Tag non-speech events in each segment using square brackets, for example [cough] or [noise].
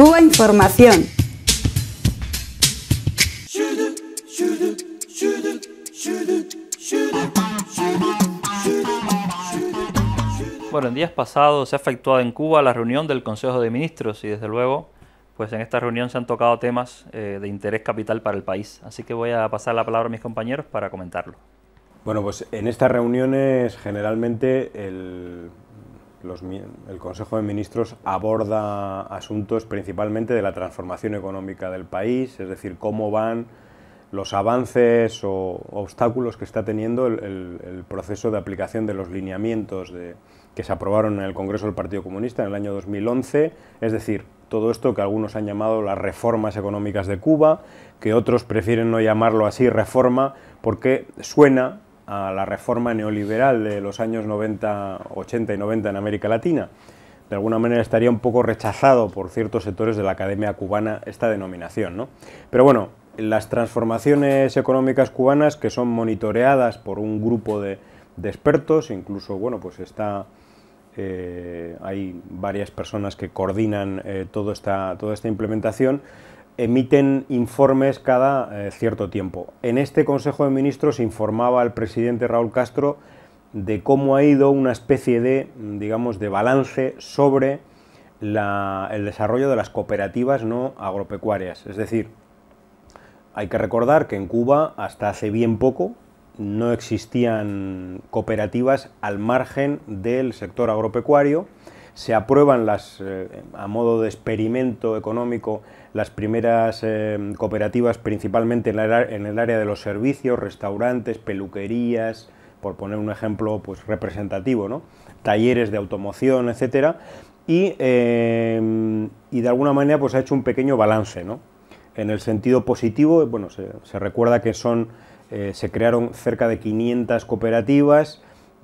Cuba Información. Bueno, en días pasados se ha efectuado en Cuba la reunión del Consejo de Ministros y desde luego, pues en esta reunión se han tocado temas eh, de interés capital para el país. Así que voy a pasar la palabra a mis compañeros para comentarlo. Bueno, pues en estas reuniones generalmente el, el Consejo de Ministros aborda asuntos principalmente de la transformación económica del país, es decir, cómo van los avances o obstáculos que está teniendo el, proceso de aplicación de los lineamientos de, que se aprobaron en el Congreso del Partido Comunista en el año 2011, es decir, todo esto que algunos han llamado las reformas económicas de Cuba, que otros prefieren no llamarlo así reforma porque suena a la reforma neoliberal de los años 90, 80 y 90 en América Latina. De alguna manera estaría un poco rechazado por ciertos sectores de la academia cubana esta denominación. ¿no? Pero bueno, las transformaciones económicas cubanas que son monitoreadas por un grupo de, expertos, incluso bueno, pues está eh, hay varias personas que coordinan eh, esta, toda esta implementación, emiten informes cada eh, cierto tiempo. En este Consejo de Ministros informaba al presidente Raúl Castro de cómo ha ido una especie de, digamos, de balance sobre el desarrollo de las cooperativas no agropecuarias. Es decir, hay que recordar que en Cuba hasta hace bien poco no existían cooperativas al margen del sector agropecuario se aprueban las, eh, a modo de experimento económico las primeras eh, cooperativas principalmente en, el área de los servicios, restaurantes, peluquerías, por poner un ejemplo pues, representativo, ¿no? talleres de automoción, etc. Eh, y, de alguna manera pues, ha hecho un pequeño balance. ¿no? En el sentido positivo, bueno, se, se recuerda que son, se crearon cerca de 500 cooperativas,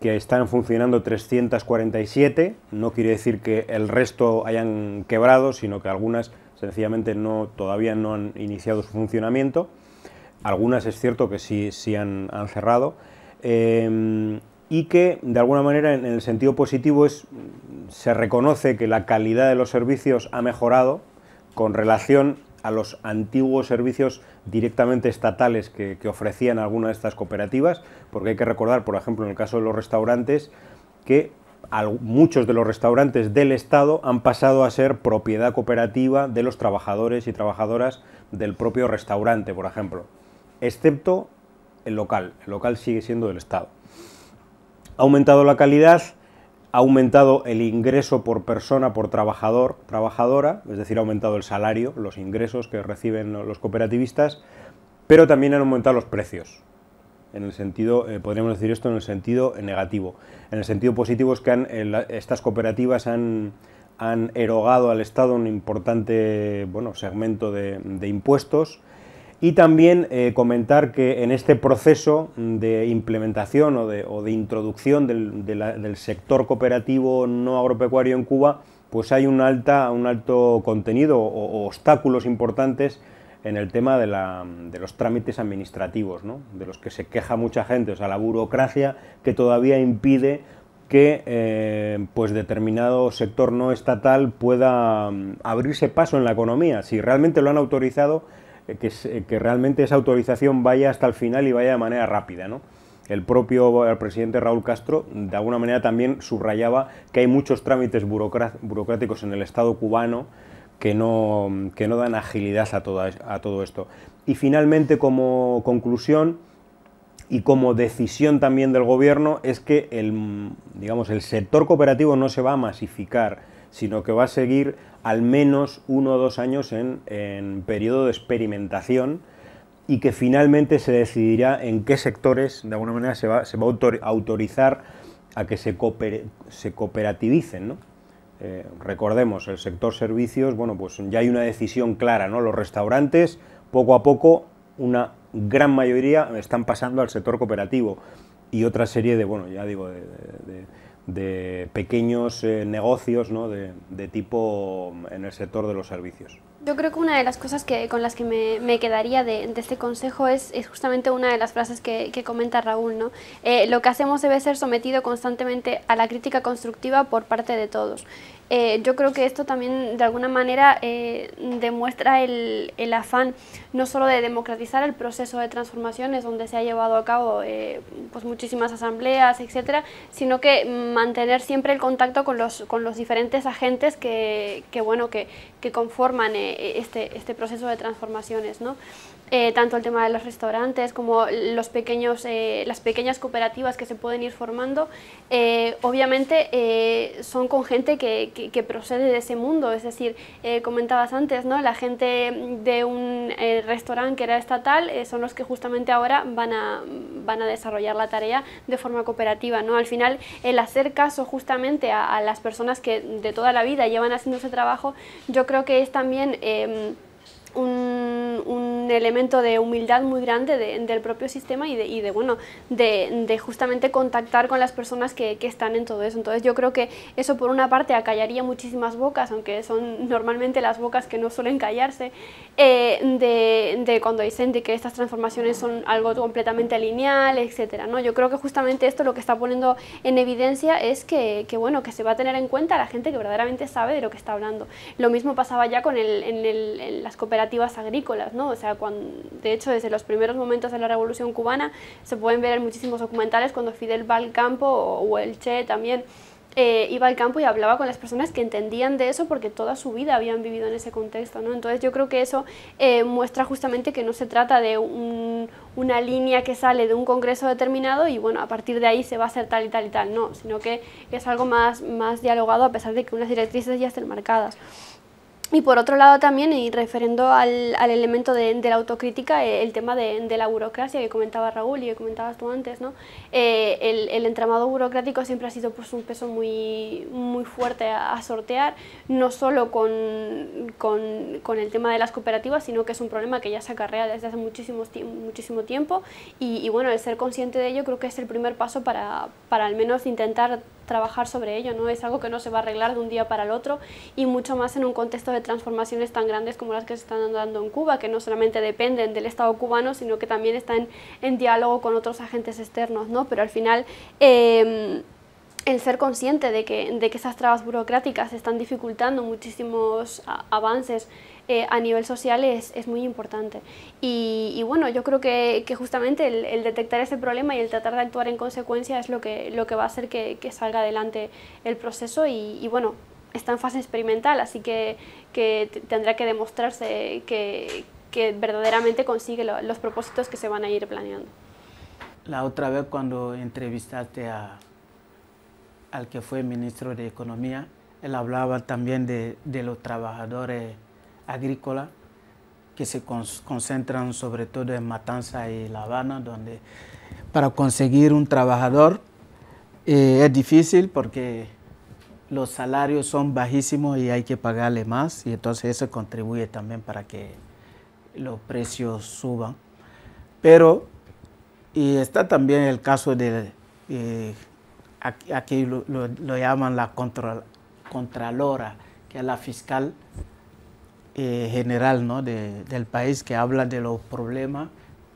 que están funcionando 347. No quiere decir que el resto hayan quebrado, sino que algunas sencillamente no, todavía no han iniciado su funcionamiento. Algunas es cierto que sí, sí han, cerrado. Em, y que de alguna manera en el sentido positivo es, se reconoce que la calidad de los servicios ha mejorado con relación a los antiguos servicios directamente estatales que, ofrecían algunas de estas cooperativas, porque hay que recordar, por ejemplo, en el caso de los restaurantes, que muchos de los restaurantes del Estado han pasado a ser propiedad cooperativa de los trabajadores y trabajadoras del propio restaurante, por ejemplo, excepto el local. El local sigue siendo del Estado. Ha aumentado la calidad, ha aumentado el ingreso por persona, por trabajador, trabajadora, es decir, ha aumentado el salario, los ingresos que reciben los cooperativistas, pero también han aumentado los precios. En el sentido, eh, podríamos decir esto en el sentido negativo. En el sentido positivo es que eh, estas cooperativas han, erogado al Estado un importante bueno, segmento de, de impuestos, y también eh, comentar que en este proceso de implementación o de, introducción del, sector cooperativo no agropecuario en Cuba, pues hay un, alta, un alto contenido o, obstáculos importantes en el tema de, los trámites administrativos, de los que se queja mucha gente, o sea, la burocracia que todavía impide que eh, pues determinado sector no estatal pueda mm, abrirse paso en la economía. Si realmente lo han autorizado, eh, eh, que, realmente esa autorización vaya hasta el final y vaya de manera rápida, El propio presidente Raúl Castro, de alguna manera, también subrayaba que hay muchos trámites burocráticos en el Estado cubano que no, dan agilidad a, todo esto. Y finalmente, como conclusión y como decisión también del gobierno, es que digamos, el sector cooperativo no se va a masificar sino que va a seguir al menos uno o dos años en, periodo de experimentación y que finalmente se decidirá en qué sectores, de alguna manera, se va, se va a autorizar a que se, se cooperativicen. ¿no? Eh, recordemos, el sector servicios, bueno, pues ya hay una decisión clara, ¿no? Los restaurantes, poco a poco, una gran mayoría están pasando al sector cooperativo y otra serie de, bueno, ya digo, de de pequeños eh, negocios ¿no? de, tipo mm, en el sector de los servicios. Yo creo que una de las cosas que, con las que me, quedaría de, este consejo es, justamente una de las frases que, comenta Raúl. ¿no? Eh, lo que hacemos debe ser sometido constantemente a la crítica constructiva por parte de todos. Eh, yo creo que esto también de alguna manera eh, demuestra el, el, afán no solo de democratizar el proceso de transformaciones donde se ha llevado a cabo eh, pues muchísimas asambleas, etcétera, sino que mantener siempre el contacto con los, con los diferentes agentes que, que bueno, que, que conforman este, este proceso de transformaciones. ¿no? tanto el tema de los restaurantes como los pequeños, las pequeñas cooperativas que se pueden ir formando, obviamente son con gente que, que, procede de ese mundo. Es decir, eh, comentabas antes, ¿no? la gente de un eh, restaurante que era estatal eh, son los que justamente ahora van a, van a desarrollar la tarea de forma cooperativa. ¿no? Al final, el hacer caso justamente a las personas que de toda la vida llevan haciendo ese trabajo, yo creo que es también em, un, elemento de humildad muy grande de, del propio sistema y de, y de bueno, de, de, justamente contactar con las personas que, que, están en todo eso. Entonces yo creo que eso por una parte acallaría muchísimas bocas, aunque son normalmente las bocas que no suelen callarse, eh, de, cuando dicen que estas transformaciones son algo completamente lineal, etcétera, ¿no? Yo creo que justamente esto lo que está poniendo en evidencia es que, que, bueno, que se va a tener en cuenta la gente que verdaderamente sabe de lo que está hablando. Lo mismo pasaba ya con el, en, el, en las cooperativas agrícolas, ¿no? O sea, cuando, de hecho, desde los primeros momentos de la Revolución Cubana se pueden ver en muchísimos documentales cuando Fidel va al campo o, el Che también. Eh, iba al campo y hablaba con las personas que entendían de eso porque toda su vida habían vivido en ese contexto. ¿no? Entonces yo creo que eso eh, muestra justamente que no se trata de una línea que sale de un congreso determinado y bueno, a partir de ahí se va a hacer tal y tal y tal, no, sino que es algo más, más dialogado a pesar de que unas directrices ya estén marcadas. Y por otro lado también, y referiendo al, elemento de, la autocrítica, eh, el tema de, la burocracia que comentaba Raúl y que comentabas tú antes, ¿no? Eh, el, entramado burocrático siempre ha sido pues, un peso muy, muy fuerte a, sortear, no solo con, el tema de las cooperativas, sino que es un problema que ya se acarrea desde hace muchísimo, muchísimo tiempo y, bueno, el ser consciente de ello creo que es el primer paso para, para al menos intentar trabajar sobre ello, no es algo que no se va a arreglar de un día para el otro y mucho más en un contexto de transformaciones tan grandes como las que se están dando en Cuba, que no solamente dependen del Estado cubano, sino que también están en, diálogo con otros agentes externos, ¿no? Pero al final... Eh, el ser consciente de que, de que, esas trabas burocráticas están dificultando muchísimos avances eh, a nivel social es, es muy importante. Y, bueno, yo creo que, justamente el, detectar ese problema y el tratar de actuar en consecuencia es lo que, lo que va a hacer que, salga adelante el proceso y, bueno, está en fase experimental, así que, tendrá que demostrarse que, verdaderamente consigue los propósitos que se van a ir planeando. La otra vez cuando entrevistaste a al que fue ministro de Economía. Él hablaba también de, los trabajadores agrícolas que se concentran sobre todo en Matanza y La Habana, donde para conseguir un trabajador eh, es difícil porque los salarios son bajísimos y hay que pagarle más y entonces eso contribuye también para que los precios suban. Pero y está también el caso de, eh, aquí lo, llaman la Contralora, que es la fiscal eh, general del país, que habla de los problemas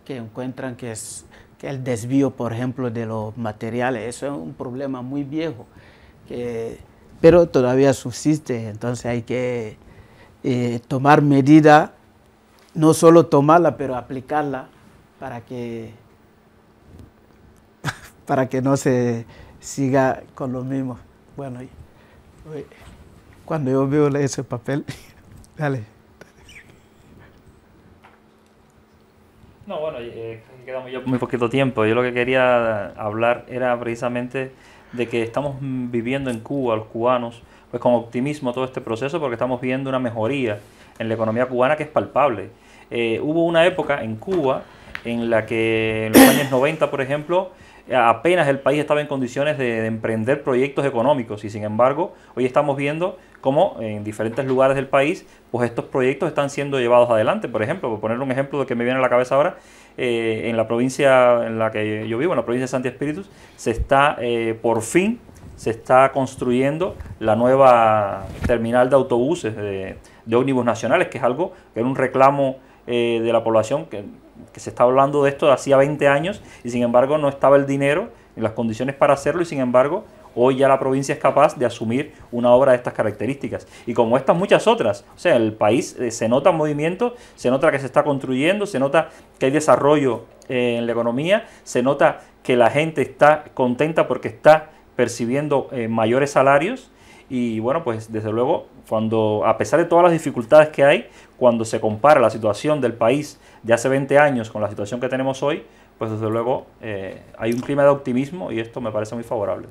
que encuentran, que es el desvío, por ejemplo, de los materiales. Eso es un problema muy viejo, pero todavía subsiste, entonces hay que eh, tomar medidas, no solo tomarla, pero aplicarla para que, [laughs] para que no se siga con lo mismo. Bueno, cuando yo veo ese papel, [laughs] dale. No, bueno, quedamos eh, queda muy, muy poquito tiempo. Yo lo que quería hablar era precisamente de que estamos viviendo en Cuba, los cubanos, pues con optimismo todo este proceso porque estamos viendo una mejoría en la economía cubana que es palpable. Eh, hubo una época en Cuba en la que en los años 90, por ejemplo, apenas el país estaba en condiciones de, emprender proyectos económicos y sin embargo hoy estamos viendo cómo en diferentes lugares del país pues estos proyectos están siendo llevados adelante. Por ejemplo, por poner un ejemplo de que me viene a la cabeza ahora, eh, en la provincia en la que yo vivo, en la provincia de Santi Espíritus, se está eh, por fin se está construyendo la nueva terminal de autobuses de, ómnibus nacionales, que es algo que era un reclamo eh, de la población que que se está hablando de esto de hacía 20 años y sin embargo no estaba el dinero ni las condiciones para hacerlo y sin embargo hoy ya la provincia es capaz de asumir una obra de estas características. Y como estas muchas otras, o sea, el país eh, se nota movimiento, se nota que se está construyendo, se nota que hay desarrollo eh, en la economía, se nota que la gente está contenta porque está percibiendo eh, mayores salarios. Y bueno, pues desde luego, cuando, a pesar de todas las dificultades que hay, cuando se compara la situación del país de hace 20 años con la situación que tenemos hoy, pues desde luego eh, hay un clima de optimismo y esto me parece muy favorable.